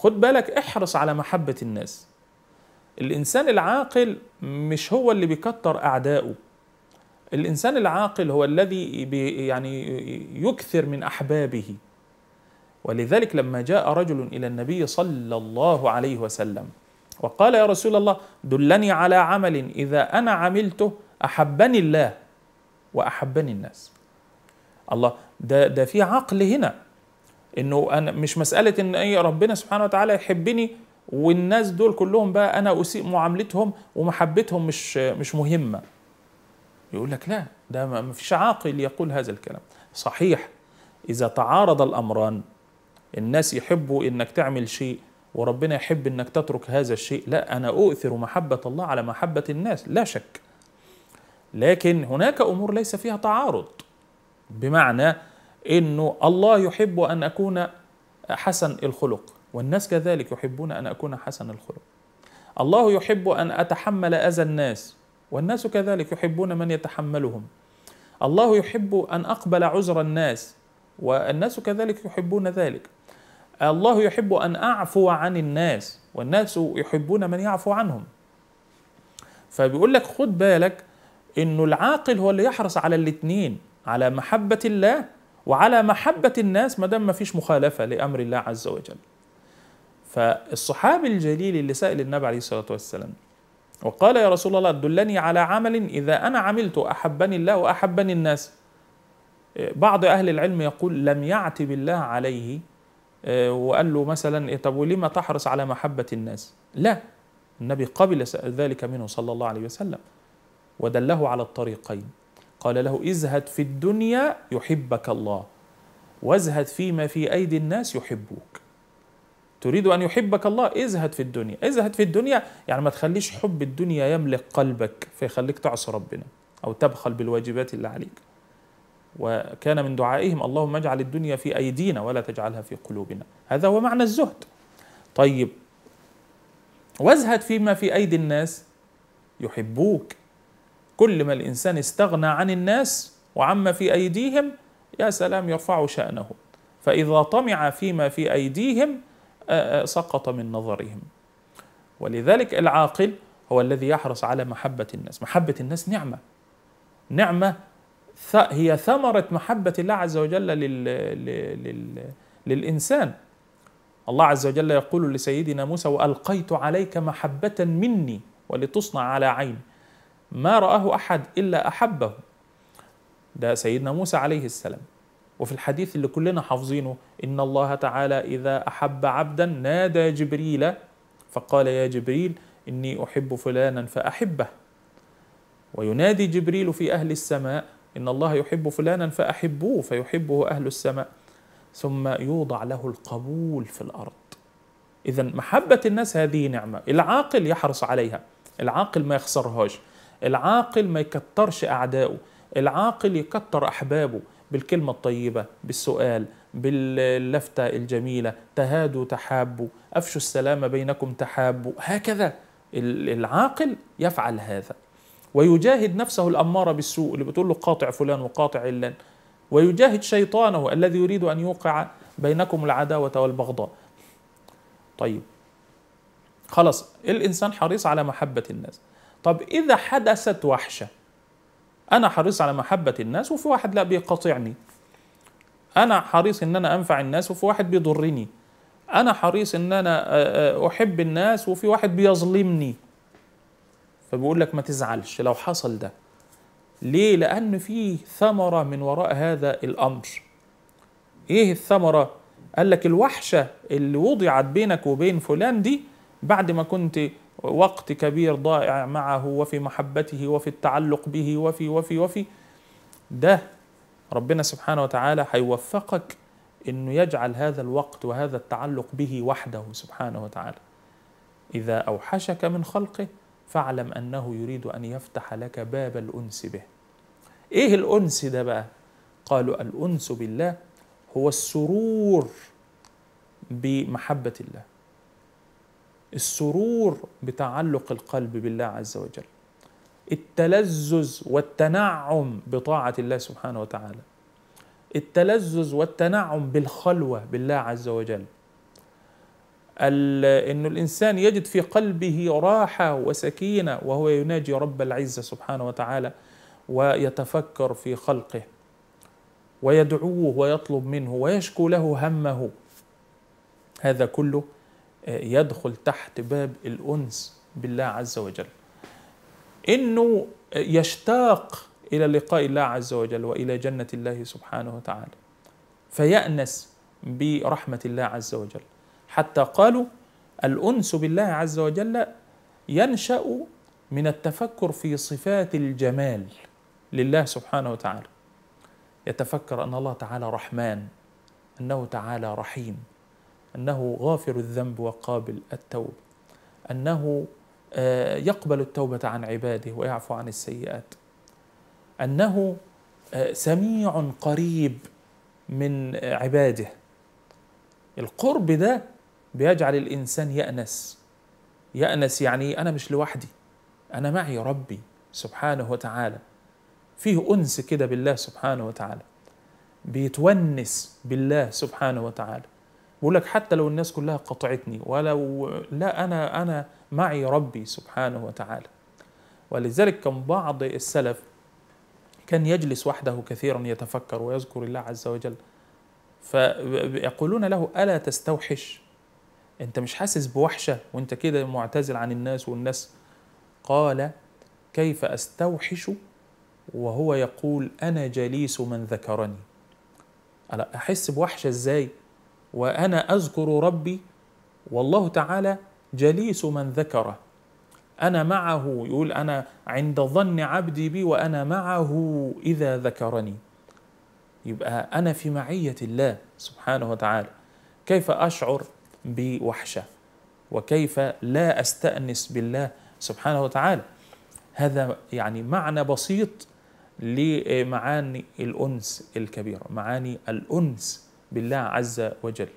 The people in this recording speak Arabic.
خد بالك احرص على محبة الناس الإنسان العاقل مش هو اللي بيكتر أعداؤه الإنسان العاقل هو الذي يعني يكثر من أحبابه ولذلك لما جاء رجل إلى النبي صلى الله عليه وسلم وقال يا رسول الله دلني على عمل إذا أنا عملته أحبني الله وأحبني الناس الله ده ده في عقل هنا انه انا مش مساله ان ايه ربنا سبحانه وتعالى يحبني والناس دول كلهم بقى انا اسيء معاملتهم ومحبتهم مش مش مهمه يقول لك لا ده ما فيش عاقل يقول هذا الكلام صحيح اذا تعارض الامران الناس يحبوا انك تعمل شيء وربنا يحب انك تترك هذا الشيء لا انا اؤثر محبه الله على محبه الناس لا شك لكن هناك امور ليس فيها تعارض بمعنى انه الله يحب ان اكون حسن الخلق والناس كذلك يحبون ان اكون حسن الخلق الله يحب ان اتحمل اذى الناس والناس كذلك يحبون من يتحملهم الله يحب ان اقبل عذر الناس والناس كذلك يحبون ذلك الله يحب ان اعفو عن الناس والناس يحبون من يعفو عنهم فبيقول لك خد بالك انه العاقل هو اللي يحرص على الاثنين على محبه الله وعلى محبة الناس ما دام ما فيش مخالفة لأمر الله عز وجل فالصحابي الجليل اللي سأل النبي عليه الصلاة والسلام وقال يا رسول الله دلني على عمل إذا أنا عملت أحبني الله وأحبني الناس بعض أهل العلم يقول لم يعتب الله عليه وقال له مثلا طب ولما تحرص على محبة الناس لا النبي قبل ذلك منه صلى الله عليه وسلم ودله على الطريقين قال له ازهد في الدنيا يحبك الله وازهد فيما في أيدي الناس يحبوك تريد أن يحبك الله ازهد في الدنيا ازهد في الدنيا يعني ما تخليش حب الدنيا يملك قلبك فيخليك تعصي ربنا أو تبخل بالواجبات اللي عليك وكان من دعائهم اللهم اجعل الدنيا في أيدينا ولا تجعلها في قلوبنا هذا هو معنى الزهد طيب وازهد فيما في أيدي الناس يحبوك كل ما الانسان استغنى عن الناس وعما في ايديهم يا سلام يرفع شانه فاذا طمع فيما في ايديهم سقط من نظرهم ولذلك العاقل هو الذي يحرص على محبه الناس محبه الناس نعمه نعمه هي ثمره محبه الله عز وجل لل... لل... لل... للانسان الله عز وجل يقول لسيدنا موسى والقيت عليك محبه مني ولتصنع على عين ما رآه أحد إلا أحبه ده سيدنا موسى عليه السلام وفي الحديث اللي كلنا حافظينه إن الله تعالى إذا أحب عبدا نادى جبريل فقال يا جبريل إني أحب فلانا فأحبه وينادي جبريل في أهل السماء إن الله يحب فلانا فأحبوه فيحبه أهل السماء ثم يوضع له القبول في الأرض إذا محبة الناس هذه نعمة العاقل يحرص عليها العاقل ما يخسرهاش العاقل ما يكترش أعدائه العاقل يكتر أحبابه بالكلمة الطيبة بالسؤال باللفتة الجميلة تهادوا تحابوا أفشوا السلام بينكم تحابوا هكذا العاقل يفعل هذا ويجاهد نفسه الأمارة بالسوء اللي بتقول له قاطع فلان وقاطع علان ويجاهد شيطانه الذي يريد أن يوقع بينكم العداوة والبغضاء طيب خلاص الإنسان حريص على محبة الناس طب إذا حدثت وحشة أنا حريص على محبة الناس وفي واحد لا بيقاطعني أنا حريص إن أنا أنفع الناس وفي واحد بيضرني أنا حريص إن أنا آه، آه، أحب الناس وفي واحد بيظلمني فبيقول لك ما تزعلش لو حصل ده ليه؟ لأن في ثمرة من وراء هذا الأمر إيه الثمرة؟ قال لك الوحشة اللي وضعت بينك وبين فلان دي بعد ما كنت وقت كبير ضائع معه وفي محبته وفي التعلق به وفي وفي وفي ده ربنا سبحانه وتعالى هيوفقك انه يجعل هذا الوقت وهذا التعلق به وحده سبحانه وتعالى اذا اوحشك من خلقه فاعلم انه يريد ان يفتح لك باب الانس به ايه الانس ده بقى قالوا الانس بالله هو السرور بمحبه الله السرور بتعلق القلب بالله عز وجل التلذذ والتنعم بطاعة الله سبحانه وتعالى التلذذ والتنعم بالخلوة بالله عز وجل أن الإنسان يجد في قلبه راحة وسكينة وهو يناجي رب العزة سبحانه وتعالى ويتفكر في خلقه ويدعوه ويطلب منه ويشكو له همه هذا كله يدخل تحت باب الأنس بالله عز وجل إنه يشتاق إلى لقاء الله عز وجل وإلى جنة الله سبحانه وتعالى فيأنس برحمة الله عز وجل حتى قالوا الأنس بالله عز وجل ينشأ من التفكر في صفات الجمال لله سبحانه وتعالى يتفكر أن الله تعالى رحمن أنه تعالى رحيم أنه غافر الذنب وقابل التوب أنه آه، يقبل التوبة عن عباده ويعفو عن السيئات أنه آه، سميع قريب من عباده القرب ده بيجعل الإنسان يأنس يأنس يعني أنا مش لوحدي أنا معي ربي سبحانه وتعالى فيه أنس كده بالله سبحانه وتعالى بيتونس بالله سبحانه وتعالى بيقول لك حتى لو الناس كلها قطعتني ولو لا انا انا معي ربي سبحانه وتعالى ولذلك كان بعض السلف كان يجلس وحده كثيرا يتفكر ويذكر الله عز وجل فيقولون له الا تستوحش انت مش حاسس بوحشه وانت كده معتزل عن الناس والناس قال كيف استوحش وهو يقول انا جليس من ذكرني الا احس بوحشه ازاي وانا اذكر ربي والله تعالى جليس من ذكره انا معه يقول انا عند ظن عبدي بي وانا معه اذا ذكرني يبقى انا في معيه الله سبحانه وتعالى كيف اشعر بوحشه وكيف لا استانس بالله سبحانه وتعالى هذا يعني معنى بسيط لمعاني الانس الكبيره معاني الانس بالله عز وجل